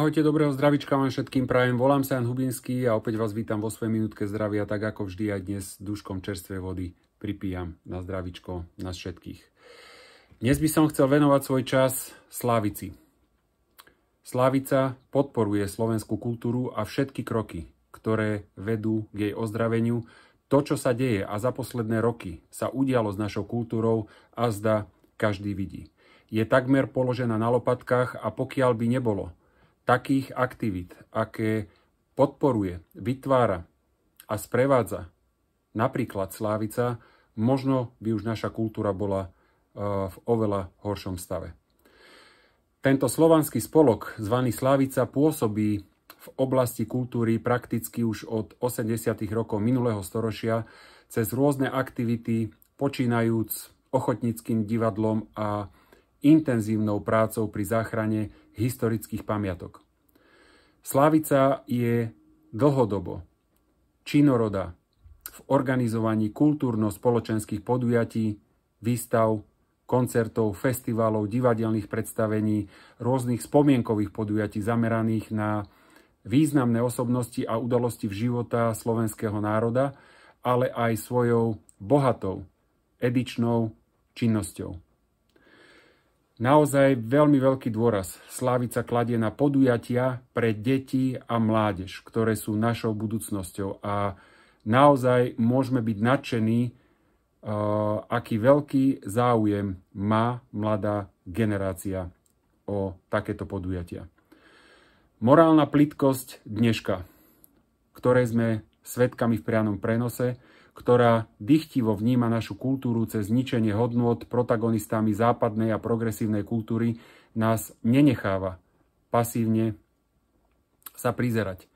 Ahojte, dobrého zdravička vám všetkým prajem. Volám sa Jan Hubinský a opäť vás vítam vo svojej minútke zdravia, tak ako vždy aj dnes duškom čerstvej vody pripijam na zdravičko nás všetkých. Dnes by som chcel venovať svoj čas Slavici. Slavica podporuje slovenskú kultúru a všetky kroky, ktoré vedú k jej ozdraveniu. To, čo sa deje a za posledné roky sa udialo s našou kultúrou a zda každý vidí. Je takmer položená na lopatkách a pokiaľ by nebolo takých aktivít, aké podporuje, vytvára a sprevádza napríklad Slávica, možno by už naša kultúra bola e, v oveľa horšom stave. Tento slovanský spolok, zvaný Slávica, pôsobí v oblasti kultúry prakticky už od 80. rokov minulého storočia cez rôzne aktivity, počínajúc ochotníckým divadlom a intenzívnou prácou pri záchrane historických pamiatok. Slavica je dlhodobo činoroda v organizovaní kultúrno-spoločenských podujatí, výstav, koncertov, festivalov, divadelných predstavení, rôznych spomienkových podujatí zameraných na významné osobnosti a udalosti v života slovenského národa, ale aj svojou bohatou edičnou činnosťou. Naozaj veľmi veľký dôraz Slávica kladie na podujatia pre deti a mládež, ktoré sú našou budúcnosťou. A naozaj môžeme byť nadšení, uh, aký veľký záujem má mladá generácia o takéto podujatia. Morálna plitkosť dneška, ktoré sme svetkami v prianom prenose, ktorá dychtivo vníma našu kultúru cez zničenie hodnôt protagonistami západnej a progresívnej kultúry, nás nenecháva pasívne sa prizerať.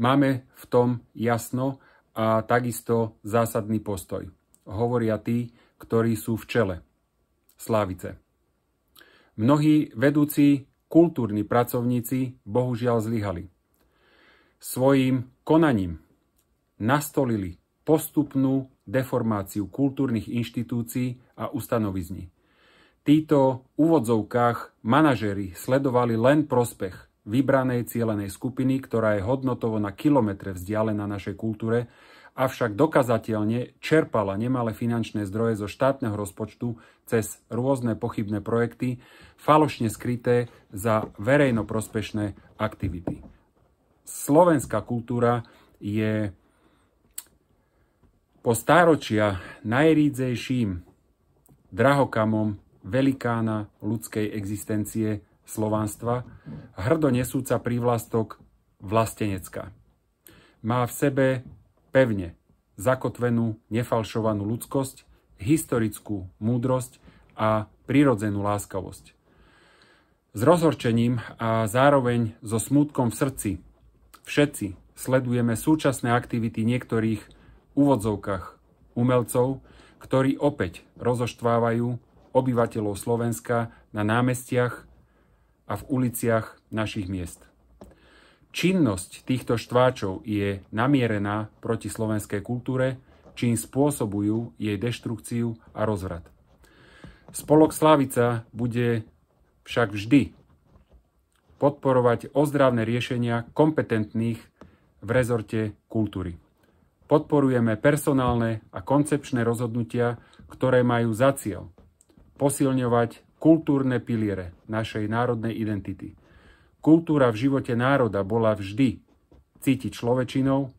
Máme v tom jasno a takisto zásadný postoj. Hovoria tí, ktorí sú v čele. Slávice. Mnohí vedúci kultúrni pracovníci bohužiaľ zlyhali. Svojím konaním nastolili postupnú deformáciu kultúrnych inštitúcií a ustanovizní. Títo úvodzovkách manažery sledovali len prospech vybranej cielenej skupiny, ktorá je hodnotovo na kilometre vzdialená našej kultúre, avšak dokazateľne čerpala nemalé finančné zdroje zo štátneho rozpočtu cez rôzne pochybné projekty, falošne skryté za verejnoprospešné aktivity. Slovenská kultúra je po stáročia najrídzejším drahokamom velikána ľudskej existencie slovanstva, hrdo nesúca prívlastok vlastenecká. Má v sebe pevne zakotvenú nefalšovanú ľudskosť, historickú múdrosť a prirodzenú láskavosť. S rozhorčením a zároveň so smutkom v srdci všetci sledujeme súčasné aktivity niektorých úvodzovkách umelcov, ktorí opäť rozoštvávajú obyvateľov Slovenska na námestiach a v uliciach našich miest. Činnosť týchto štváčov je namierená proti slovenskej kultúre, čím spôsobujú jej deštrukciu a rozvrat. Spolok Slavica bude však vždy podporovať ozdravné riešenia kompetentných v rezorte kultúry. Podporujeme personálne a koncepčné rozhodnutia, ktoré majú za cieľ posilňovať kultúrne piliere našej národnej identity. Kultúra v živote národa bola vždy cítiť človečinou,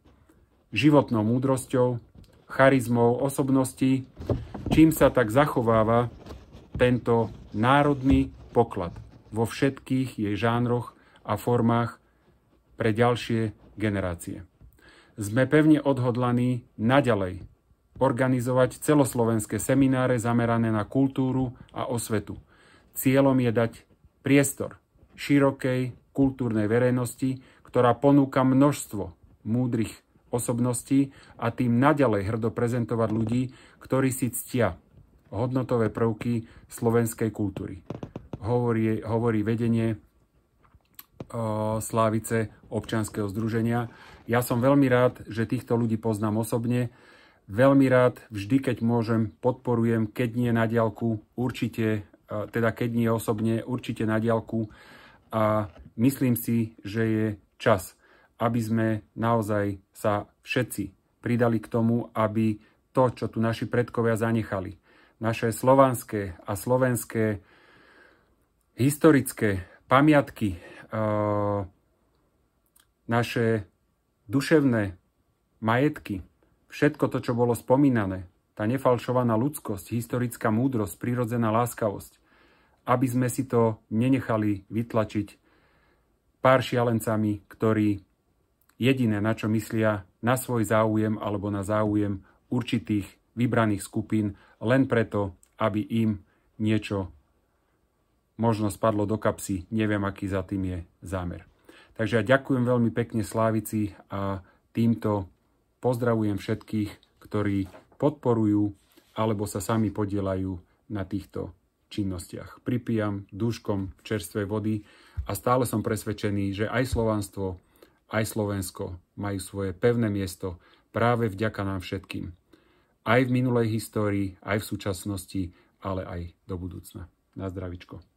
životnou múdrosťou, charizmou osobností, čím sa tak zachováva tento národný poklad vo všetkých jej žánroch a formách pre ďalšie generácie sme pevne odhodlaní naďalej organizovať celoslovenské semináre zamerané na kultúru a osvetu. Cieľom je dať priestor širokej kultúrnej verejnosti, ktorá ponúka množstvo múdrych osobností a tým naďalej hrdo prezentovať ľudí, ktorí si ctia hodnotové prvky slovenskej kultúry. Hovorí, hovorí vedenie Slávice občianskeho združenia. Ja som veľmi rád, že týchto ľudí poznám osobne. Veľmi rád, vždy keď môžem, podporujem, keď nie na diálku, určite, e, teda keď nie osobne, určite na diálku. A myslím si, že je čas, aby sme naozaj sa všetci pridali k tomu, aby to, čo tu naši predkovia zanechali, naše slovanské a slovenské historické pamiatky, naše duševné majetky, všetko to, čo bolo spomínané, tá nefalšovaná ľudskosť, historická múdrosť, prírodzená láskavosť, aby sme si to nenechali vytlačiť pár šialencami, ktorí jediné, na čo myslia, na svoj záujem alebo na záujem určitých vybraných skupín, len preto, aby im niečo možno spadlo do kapsy, neviem, aký za tým je zámer. Takže ja ďakujem veľmi pekne Slávici a týmto pozdravujem všetkých, ktorí podporujú alebo sa sami podielajú na týchto činnostiach. Pripijam dúškom čerstvej vody a stále som presvedčený, že aj Slovanstvo, aj Slovensko majú svoje pevné miesto práve vďaka nám všetkým. Aj v minulej histórii, aj v súčasnosti, ale aj do budúcna. Na zdravičko.